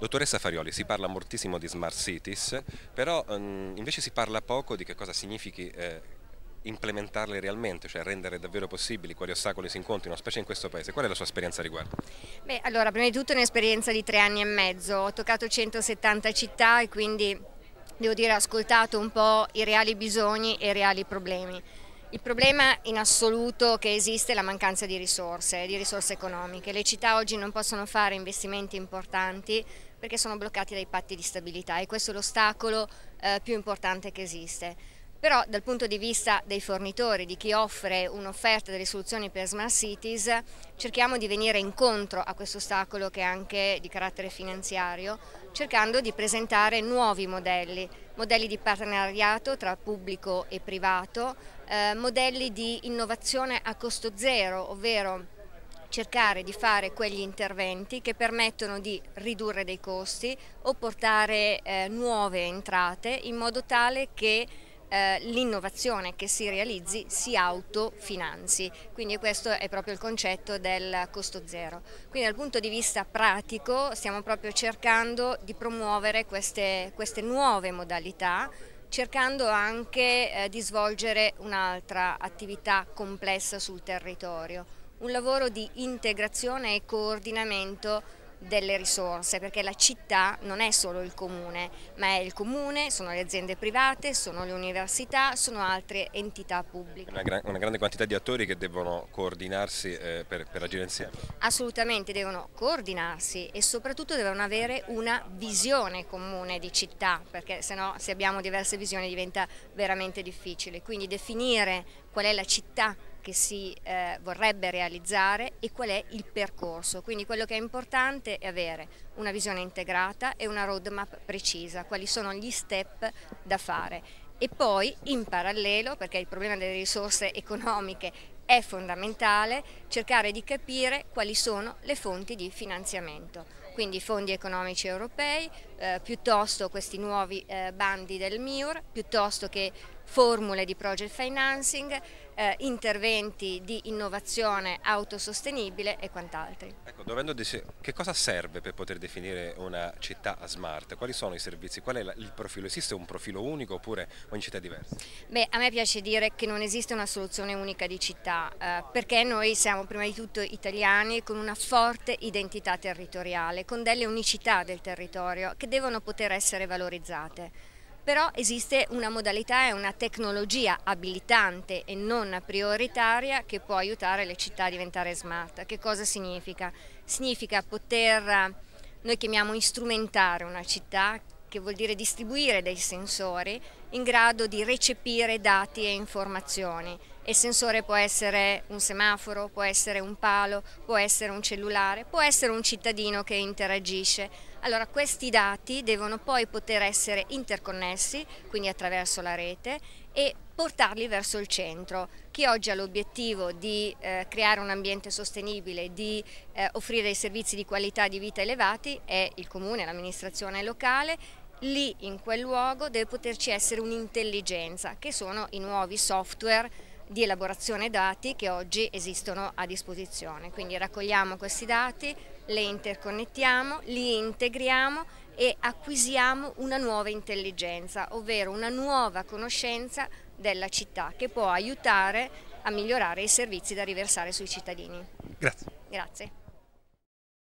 Dottoressa Farioli, si parla moltissimo di smart cities, però mh, ehm, invece si parla poco di che cosa significhi eh, implementarle realmente, cioè rendere davvero possibili quali ostacoli si incontrino, specie in questo paese. Qual è la sua esperienza a riguardo? Beh, allora, prima di tutto è un'esperienza di tre anni e mezzo. Ho toccato 170 città e quindi, devo dire, ho ascoltato un po' i reali bisogni e i reali problemi. Il problema in assoluto che esiste è la mancanza di risorse, di risorse economiche. Le città oggi non possono fare investimenti importanti perché sono bloccati dai patti di stabilità e questo è l'ostacolo eh, più importante che esiste. Però dal punto di vista dei fornitori, di chi offre un'offerta delle soluzioni per Smart Cities, cerchiamo di venire incontro a questo ostacolo che è anche di carattere finanziario, cercando di presentare nuovi modelli, modelli di partenariato tra pubblico e privato, eh, modelli di innovazione a costo zero, ovvero cercare di fare quegli interventi che permettono di ridurre dei costi o portare eh, nuove entrate in modo tale che eh, l'innovazione che si realizzi si autofinanzi, quindi questo è proprio il concetto del costo zero. Quindi dal punto di vista pratico stiamo proprio cercando di promuovere queste, queste nuove modalità cercando anche eh, di svolgere un'altra attività complessa sul territorio, un lavoro di integrazione e coordinamento delle risorse perché la città non è solo il comune ma è il comune, sono le aziende private, sono le università, sono altre entità pubbliche. Una, gran, una grande quantità di attori che devono coordinarsi eh, per, per agire insieme? Assolutamente, devono coordinarsi e soprattutto devono avere una visione comune di città perché se no se abbiamo diverse visioni diventa veramente difficile quindi definire qual è la città che si eh, vorrebbe realizzare e qual è il percorso. Quindi quello che è importante è avere una visione integrata e una roadmap precisa, quali sono gli step da fare. E poi in parallelo, perché il problema delle risorse economiche è fondamentale, cercare di capire quali sono le fonti di finanziamento, quindi fondi economici europei, eh, piuttosto questi nuovi eh, bandi del MIUR, piuttosto che formule di project financing, eh, interventi di innovazione autosostenibile e quant'altro. Ecco, che cosa serve per poter definire una città smart? Quali sono i servizi? Qual è il profilo? Esiste un profilo unico oppure ogni città è diversa? Beh, a me piace dire che non esiste una soluzione unica di città, eh, perché noi siamo prima di tutto italiani con una forte identità territoriale, con delle unicità del territorio che devono poter essere valorizzate però esiste una modalità e una tecnologia abilitante e non prioritaria che può aiutare le città a diventare smart. Che cosa significa? Significa poter, noi chiamiamo strumentare una città, che vuol dire distribuire dei sensori in grado di recepire dati e informazioni il sensore può essere un semaforo, può essere un palo, può essere un cellulare, può essere un cittadino che interagisce. Allora questi dati devono poi poter essere interconnessi, quindi attraverso la rete, e portarli verso il centro. Chi oggi ha l'obiettivo di eh, creare un ambiente sostenibile, di eh, offrire dei servizi di qualità di vita elevati è il comune, l'amministrazione locale lì in quel luogo deve poterci essere un'intelligenza, che sono i nuovi software di elaborazione dati che oggi esistono a disposizione. Quindi raccogliamo questi dati, le interconnettiamo, li integriamo e acquisiamo una nuova intelligenza, ovvero una nuova conoscenza della città che può aiutare a migliorare i servizi da riversare sui cittadini. Grazie. Grazie.